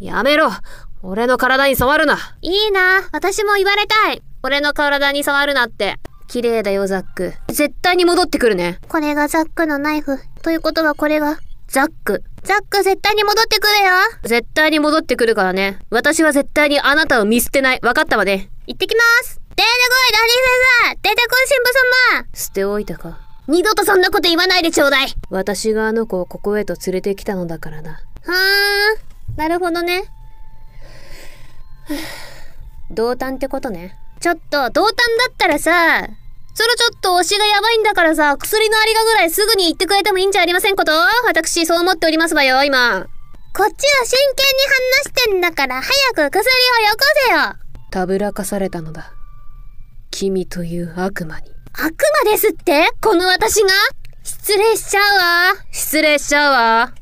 やめろ俺の体に触るないいな私も言われたい俺の体に触るなって。綺麗だよ、ザック。絶対に戻ってくるね。これがザックのナイフ。ということはこれが、ザック。ザック絶対に戻ってくるよ絶対に戻ってくるからね。私は絶対にあなたを見捨てない。分かったわね。行ってきます出てこい、ダニー先生出てこい、神父様捨ておいたか。二度とそんなこと言わないでちょうだい私があの子をここへと連れてきたのだからな。はーん。なるほどね。同担ってことね。ちょっと、同担だったらさ、それちょっと推しがやばいんだからさ、薬のありがぐらいすぐに言ってくれてもいいんじゃありませんこと私、そう思っておりますわよ、今。こっちは真剣に話してんだから早く薬をよこせよたぶらかされたのだ。君という悪魔に。悪魔ですってこの私が失礼しちゃうわ。失礼しちゃうわ。